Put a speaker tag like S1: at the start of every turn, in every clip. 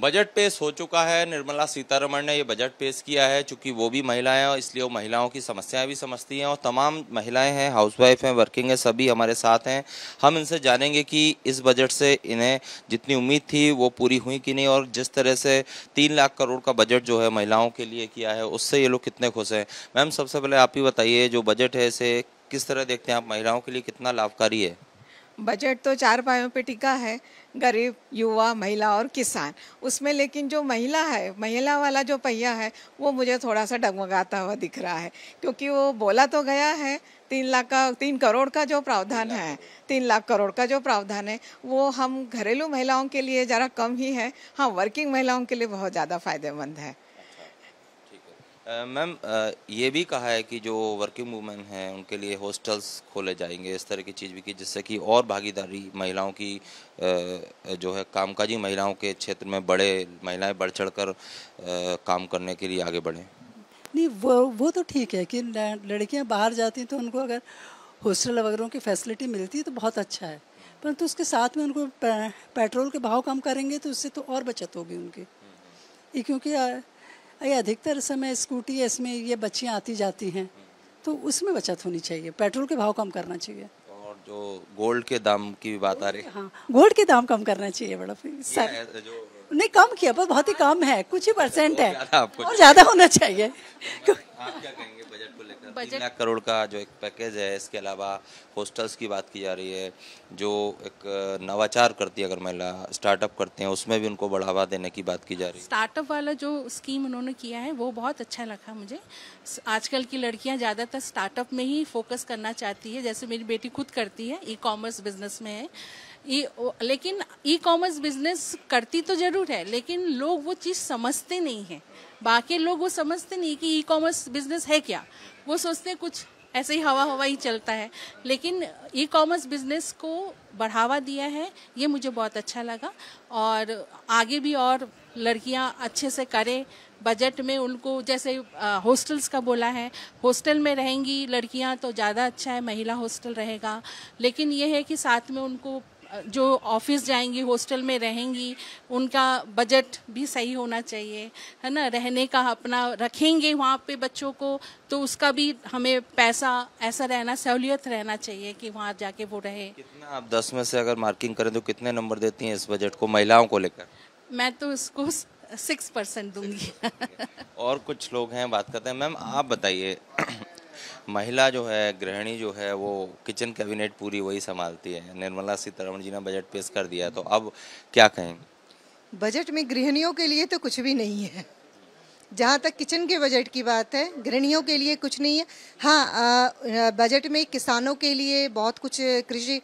S1: budget पेश हो चुका है निर्मला सीतारमण ने ये बजट पेश किया है चूंकि वो भी महिलाएं हैं इसलिए वो महिलाओं की समस्याएं भी समझती हैं और तमाम महिलाएं हैं हाउसवाइफ हैं वर्किंग हैं सभी हमारे साथ हैं हम इनसे जानेंगे कि इस बजट से इन्हें जितनी उम्मीद थी वो पूरी हुई कि नहीं और जिस तरह से तीन लाख करोड़ का बजट जो है महिलाओं के लिए किया है उससे ये लोग कितने खुश हैं मैम सबसे पहले आप ही बताइए जो बजट है इसे किस तरह देखते हैं आप महिलाओं के लिए कितना लाभकारी है
S2: बजट तो चार पायों पे टिका है गरीब युवा महिला और किसान उसमें लेकिन जो महिला है महिला वाला जो पहिया है वो मुझे थोड़ा सा डगमगाता हुआ दिख रहा है क्योंकि वो बोला तो गया है तीन लाख का तीन करोड़ का जो प्रावधान है तीन लाख करोड़ का जो प्रावधान है वो हम घरेलू महिलाओं के लिए ज़रा कम ही है हाँ वर्किंग महिलाओं के लिए बहुत ज़्यादा फायदेमंद है
S1: मैम ये भी कहा है कि जो वर्किंग वूमेन हैं उनके लिए हॉस्टल्स खोले जाएंगे इस तरह की चीज़ भी की जिससे कि और भागीदारी महिलाओं की जो है कामकाजी महिलाओं के क्षेत्र में बड़े महिलाएं बढ़ चढ़ कर काम करने के लिए आगे बढ़ें
S3: नहीं वो वो तो ठीक है कि लड़कियां बाहर जाती हैं तो उनको अगर हॉस्टल वगैरह की फैसिलिटी मिलती है तो बहुत अच्छा है परंतु तो उसके साथ में उनको पेट्रोल के भाव कम करेंगे तो उससे तो और बचत होगी उनकी क्योंकि अधिकतर समय स्कूटी है इसमें ये बच्चियाँ आती जाती हैं तो उसमें बचत होनी चाहिए पेट्रोल के भाव कम करना चाहिए
S1: और जो गोल्ड के दाम की बात आ रही है हाँ
S3: गोल्ड के दाम कम करना चाहिए बड़ा जो नहीं कम किया पर बहुत ही कम है कुछ ही परसेंट है और ज्यादा होना चाहिए
S4: बजट तीन लाख
S1: करोड़ का जो एक पैकेज है इसके अलावा हॉस्टल्स की बात की जा रही है जो एक नवाचार करती है अगर महिला स्टार्टअप करते हैं उसमें भी उनको बढ़ावा देने की बात की जा रही है
S4: स्टार्टअप वाला जो स्कीम उन्होंने किया है वो बहुत अच्छा लगा मुझे आजकल की लड़कियां ज़्यादातर स्टार्टअप में ही फोकस करना चाहती है जैसे मेरी बेटी खुद करती है ई कॉमर्स बिजनेस में है ई लेकिन ई कॉमर्स बिजनेस करती तो जरूर है लेकिन लोग वो चीज़ समझते नहीं हैं बाकी लोग वो समझते नहीं कि ई कॉमर्स बिजनेस है क्या वो सोचते हैं कुछ ऐसे ही हवा हवा ही चलता है लेकिन ई कॉमर्स बिजनेस को बढ़ावा दिया है ये मुझे बहुत अच्छा लगा और आगे भी और लड़कियां अच्छे से करें बजट में उनको जैसे हॉस्टल्स का बोला है हॉस्टल में रहेंगी लड़कियां तो ज़्यादा अच्छा है महिला हॉस्टल रहेगा लेकिन ये है कि साथ में उनको जो ऑफिस जाएंगी हॉस्टल में रहेंगी उनका बजट भी सही होना चाहिए है ना रहने का अपना रखेंगे वहाँ पे बच्चों को तो उसका भी हमें पैसा ऐसा रहना सहूलियत रहना चाहिए कि वहाँ जाके वो रहे कितना आप
S1: दस में से अगर मार्किंग करें तो कितने नंबर देती हैं इस बजट को महिलाओं को लेकर
S4: मैं तो इसको सिक्स परसेंट दूंगी
S1: और कुछ लोग हैं बात करते हैं मैम आप बताइए महिला जो है गृहिणी जो है वो किचन कैबिनेट पूरी वही संभालती है निर्मला सीतारमण जी ने बजट पेश कर दिया तो अब क्या कहें
S5: बजट में गृहणियों के लिए तो कुछ भी नहीं है जहाँ तक किचन के बजट की बात है गृहणियों के लिए कुछ नहीं है हाँ बजट में किसानों के लिए बहुत कुछ कृषि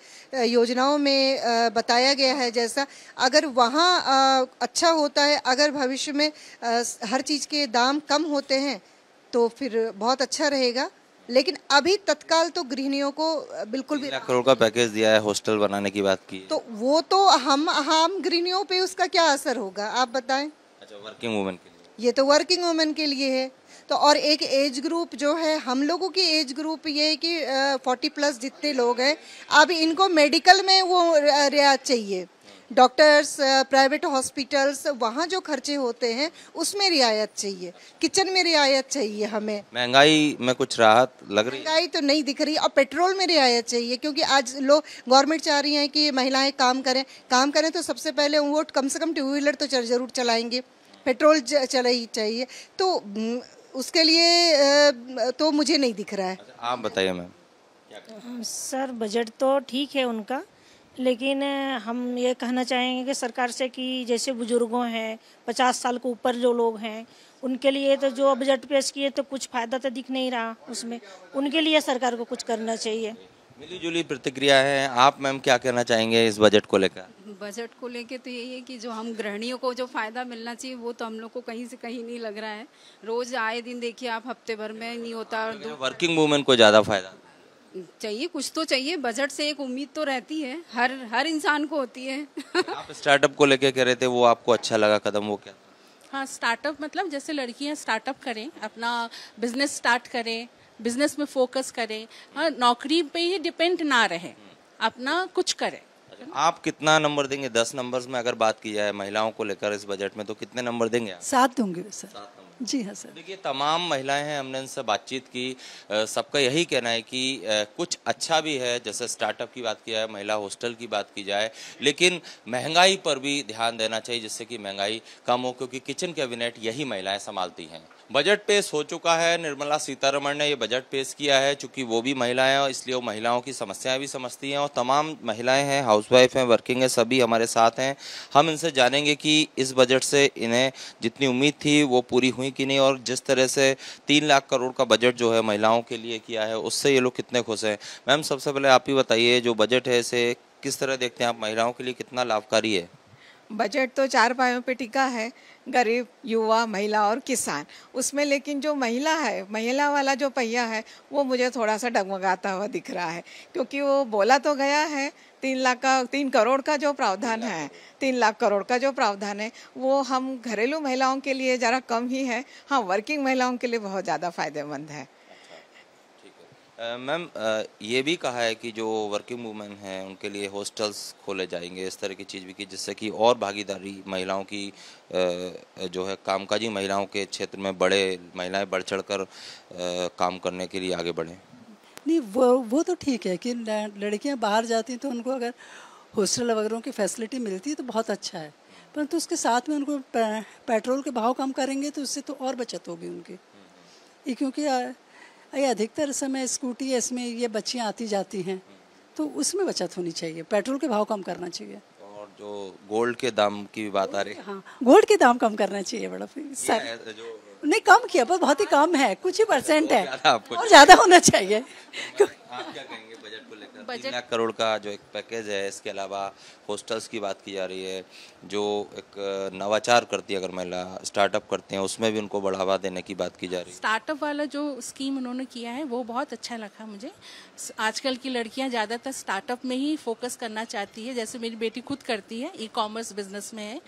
S5: योजनाओं में बताया गया है जैसा अगर वहाँ अच्छा होता है अगर भविष्य में हर चीज़ के दाम कम होते हैं तो फिर बहुत अच्छा रहेगा लेकिन अभी तत्काल तो गृहणियों को बिल्कुल भी
S1: करोड़ का पैकेज दिया है हॉस्टल बनाने की बात की
S5: तो वो तो हम हम गृहणियों पे उसका क्या असर होगा आप बताएं
S1: अच्छा वर्किंग वुमेन के
S5: लिए ये तो वर्किंग वुमेन के लिए है तो और एक एज ग्रुप जो है हम लोगों की एज ग्रुप ये है कि फोर्टी प्लस जितने लोग हैं अब इनको मेडिकल में वो रियायत चाहिए डॉक्टर्स प्राइवेट हॉस्पिटल्स वहाँ जो खर्चे होते हैं उसमें रियायत चाहिए किचन में रियायत चाहिए हमें
S1: महंगाई में कुछ राहत लग रही
S5: महंगाई तो नहीं दिख रही और पेट्रोल में रियायत चाहिए क्योंकि आज लोग गवर्नमेंट चाह रही है कि महिलाएं काम करें काम करें तो सबसे पहले वो कम से कम टू व्हीलर तो जरूर चलाएंगे पेट्रोल चला ही चाहिए तो उसके लिए तो मुझे नहीं दिख रहा है
S1: अच्छा, आप बताइए मैम
S5: सर बजट तो ठीक है उनका लेकिन हम ये कहना चाहेंगे कि सरकार से कि जैसे बुजुर्गों हैं पचास साल के ऊपर जो लोग हैं उनके लिए तो जो बजट पेश किए तो कुछ फ़ायदा तो दिख
S3: नहीं रहा उसमें उनके लिए सरकार को कुछ करना चाहिए
S1: मिली जुली प्रतिक्रिया है आप मैम क्या कहना चाहेंगे इस बजट को लेकर
S3: बजट को लेके तो यही है कि जो हम गृहणियों को जो फ़ायदा मिलना चाहिए वो तो हम लोग को कहीं से कहीं नहीं लग रहा है रोज़ आए दिन देखिए आप हफ्ते भर में नहीं होता और
S1: वर्किंग वूमेन को ज़्यादा फ़ायदा
S3: चाहिए कुछ तो चाहिए बजट से एक उम्मीद तो
S4: रहती है हर हर इंसान को होती है
S1: आप स्टार्टअप को लेके कह रहे थे वो आपको अच्छा लगा कदम वो क्या
S4: हाँ स्टार्टअप मतलब जैसे लड़कियाँ स्टार्टअप करें अपना बिजनेस स्टार्ट करें बिजनेस में फोकस करें हाँ नौकरी पे ही डिपेंड ना रहे अपना कुछ करें
S1: आप कितना नंबर देंगे दस नंबर्स में अगर बात की जाए महिलाओं को लेकर इस बजट में तो कितने नंबर देंगे
S3: सात दूंगी सर सात जी हाँ सर देखिए
S1: तमाम महिलाएं हैं हमने इनसे बातचीत की सबका यही कहना है कि कुछ अच्छा भी है जैसे स्टार्टअप की बात की जाए महिला हॉस्टल की बात की जाए लेकिन महंगाई पर भी ध्यान देना चाहिए जिससे कि महंगाई कम हो क्योंकि किचन कैबिनेट यही महिलाएं संभालती हैं बजट पेश हो चुका है निर्मला सीतारमण ने ये बजट पेश किया है चूँकि वो भी महिलाएं हैं और इसलिए वो महिलाओं की समस्याएं भी समझती हैं और तमाम महिलाएं हैं हाउसवाइफ हैं वर्किंग हैं सभी हमारे साथ हैं हम इनसे जानेंगे कि इस बजट से इन्हें जितनी उम्मीद थी वो पूरी हुई कि नहीं और जिस तरह से तीन लाख करोड़ का बजट जो है महिलाओं के लिए किया है उससे ये लोग कितने खुश हैं मैम सबसे पहले आप ही बताइए जो बजट है इसे किस तरह देखते हैं आप महिलाओं के लिए कितना लाभकारी है
S2: बजट तो चार पायों पे टिका है गरीब युवा महिला और किसान उसमें लेकिन जो महिला है महिला वाला जो पहिया है वो मुझे थोड़ा सा डगमगाता हुआ दिख रहा है क्योंकि वो बोला तो गया है तीन लाख का तीन करोड़ का जो प्रावधान है तीन लाख करोड़ का जो प्रावधान है वो हम घरेलू महिलाओं के लिए ज़रा कम ही है हाँ वर्किंग महिलाओं के लिए बहुत ज़्यादा फायदेमंद है
S1: मैम ये भी कहा है कि जो वर्किंग वूमेन हैं उनके लिए हॉस्टल्स खोले जाएंगे इस तरह की चीज़ भी की जिससे कि और भागीदारी महिलाओं की जो है कामकाजी महिलाओं के क्षेत्र में बड़े महिलाएं बढ़ चढ़ कर काम करने के लिए आगे बढ़ें
S3: नहीं वो वो तो ठीक है कि लड़कियां बाहर जाती हैं तो उनको अगर हॉस्टल वगैरह की फैसिलिटी मिलती है तो बहुत अच्छा है परंतु तो उसके साथ में उनको पेट्रोल के भाव कम करेंगे तो उससे तो और बचत होगी उनकी क्योंकि अधिकतर समय स्कूटी इसमें ये बच्चियाँ आती जाती हैं तो उसमें बचत होनी चाहिए पेट्रोल के भाव कम करना चाहिए
S1: और जो गोल्ड के दाम की भी बात आ रही है हाँ
S3: गोल्ड के दाम कम करना चाहिए बड़ा जो नहीं कम किया पर बहुत ही कम है कुछ ही परसेंट है और ज्यादा होना चाहिए बजट हाँ, हाँ, हाँ, लाख
S1: करोड़ का जो एक पैकेज है इसके अलावा हॉस्टल्स की बात की जा रही है जो एक नवाचार करती है अगर महिला स्टार्टअप करते हैं उसमें भी उनको बढ़ावा देने की बात की जा रही है
S4: स्टार्टअप वाला जो स्कीम उन्होंने किया है वो बहुत अच्छा लगा मुझे आजकल की लड़कियां ज़्यादातर स्टार्टअप में ही फोकस करना चाहती है जैसे मेरी बेटी खुद करती है ई कॉमर्स बिजनेस में है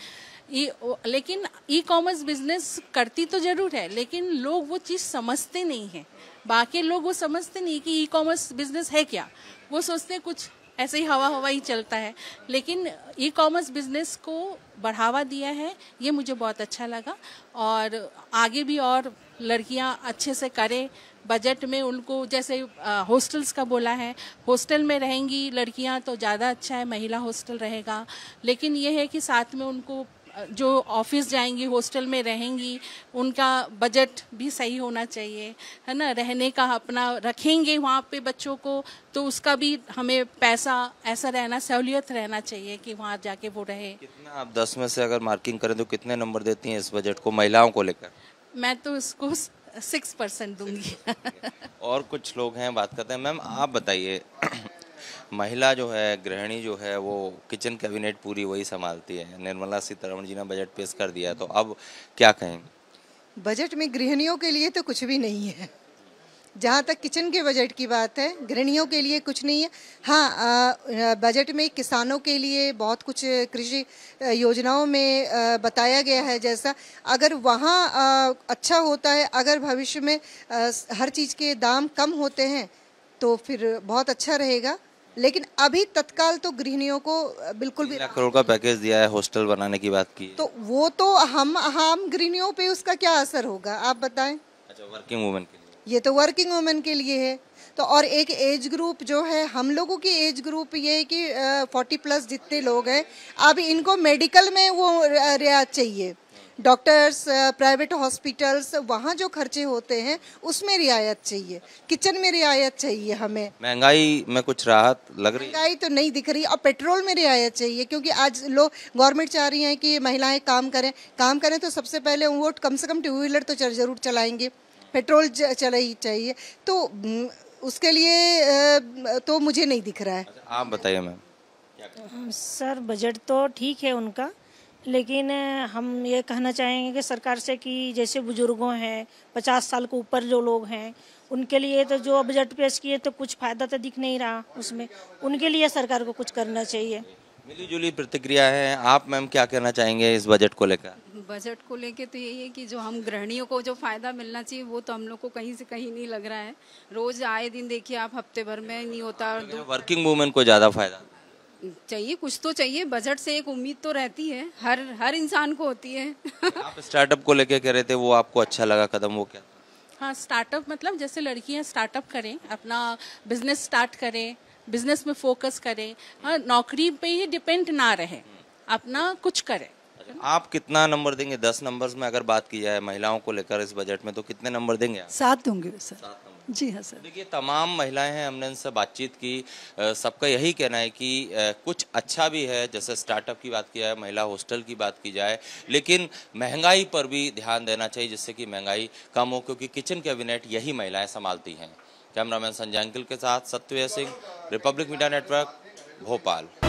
S4: ई लेकिन ई कॉमर्स बिजनेस करती तो जरूर है लेकिन लोग वो चीज़ समझते नहीं हैं बाकी लोग वो समझते नहीं कि ई कॉमर्स बिजनेस है क्या वो सोचते कुछ ऐसे ही हवा हवा ही चलता है लेकिन ई कॉमर्स बिजनेस को बढ़ावा दिया है ये मुझे बहुत अच्छा लगा और आगे भी और लड़कियां अच्छे से करें बजट में उनको जैसे हॉस्टल्स का बोला है हॉस्टल में रहेंगी लड़कियां तो ज़्यादा अच्छा है महिला हॉस्टल रहेगा लेकिन ये है कि साथ में उनको जो ऑफिस जाएंगी हॉस्टल में रहेंगी उनका बजट भी सही होना चाहिए है ना रहने का अपना रखेंगे वहाँ पे बच्चों को तो उसका भी हमें पैसा ऐसा रहना सहूलियत रहना चाहिए कि वहाँ जाके वो रहे कितना आप
S1: दस में से अगर मार्किंग करें तो कितने नंबर देती हैं इस बजट को महिलाओं को लेकर
S4: मैं तो इसको सिक्स परसेंट दूंगी
S1: और कुछ लोग हैं बात करते हैं मैम आप बताइए महिला जो है गृहिणी जो है वो किचन कैबिनेट पूरी वही संभालती है निर्मला सीतारमण जी ने बजट पेश कर दिया तो अब क्या कहेंगे
S5: बजट में गृहिणियों के लिए तो कुछ भी नहीं है जहाँ तक किचन के बजट की बात है गृहणियों के लिए कुछ नहीं है हाँ बजट में किसानों के लिए बहुत कुछ कृषि योजनाओं में आ, बताया गया है जैसा अगर वहाँ अच्छा होता है अगर भविष्य में आ, हर चीज़ के दाम कम होते हैं तो फिर बहुत अच्छा रहेगा लेकिन अभी तत्काल तो गृहणियों को बिल्कुल भी
S1: करोड़ का पैकेज दिया है हॉस्टल बनाने की बात की
S5: तो वो तो हम हम गृहणियों पे उसका क्या असर होगा आप बताएं
S1: अच्छा वर्किंग वुमेन के
S5: लिए ये तो वर्किंग वुमेन के लिए है तो और एक एज ग्रुप जो है हम लोगों की एज ग्रुप ये है कि फोर्टी प्लस जितने लोग हैं अब इनको मेडिकल में वो रियायत चाहिए डॉक्टर्स प्राइवेट हॉस्पिटल्स वहाँ जो खर्चे होते हैं उसमें रियायत चाहिए किचन में रियायत चाहिए हमें
S1: महंगाई में कुछ राहत लग रही
S5: महंगाई तो नहीं दिख रही और पेट्रोल में रियायत चाहिए क्योंकि आज लोग गवर्नमेंट चाह रही है कि महिलाएं काम करें काम करें तो सबसे पहले वो कम से कम टू व्हीलर तो जरूर चलाएंगे पेट्रोल चला ही चाहिए तो उसके लिए तो मुझे नहीं दिख रहा है अच्छा, आप बताइए मैम सर बजट तो ठीक है उनका लेकिन हम ये कहना चाहेंगे कि सरकार से कि जैसे बुजुर्गों हैं पचास साल के ऊपर जो लोग हैं उनके लिए तो जो बजट पेश किए तो कुछ फायदा तो दिख नहीं रहा उसमें उनके लिए सरकार को कुछ
S3: करना चाहिए
S1: मिली जुली प्रतिक्रिया है आप मैम क्या कहना चाहेंगे इस बजट को लेकर
S3: बजट को लेके तो यही है कि जो हम गृहणियों को जो फ़ायदा मिलना चाहिए वो तो हम लोग को कहीं से कहीं नहीं लग रहा है रोज़ आए दिन देखिए आप हफ्ते भर में नहीं होता
S1: वर्किंग वूमेन को ज़्यादा फायदा
S3: चाहिए कुछ तो चाहिए बजट से एक उम्मीद तो रहती है हर हर इंसान को होती है
S1: आप स्टार्टअप को लेके कह रहे थे वो आपको अच्छा लगा कदम वो क्या
S4: हाँ स्टार्टअप मतलब जैसे लड़कियाँ स्टार्टअप करें अपना बिजनेस स्टार्ट करें बिजनेस में फोकस करें हाँ नौकरी पे ही डिपेंड ना रहे अपना कुछ करें अच्छा,
S1: आप कितना नंबर देंगे दस नंबर्स में अगर बात की जाए महिलाओं को लेकर इस बजट में तो कितने नंबर देंगे
S4: सात दूंगी सर सात
S3: जी हाँ सर देखिए
S1: तमाम महिलाएं हैं हमने इनसे बातचीत की सबका यही कहना है कि कुछ अच्छा भी है जैसे स्टार्टअप की बात की जाए महिला हॉस्टल की बात की जाए लेकिन महंगाई पर भी ध्यान देना चाहिए जिससे कि महंगाई कम हो क्योंकि किचन कैबिनेट यही महिलाएं संभालती हैं कैमरामैन संजय अंकिल के साथ Satyaveer Singh Republic Media Network
S4: Bhopal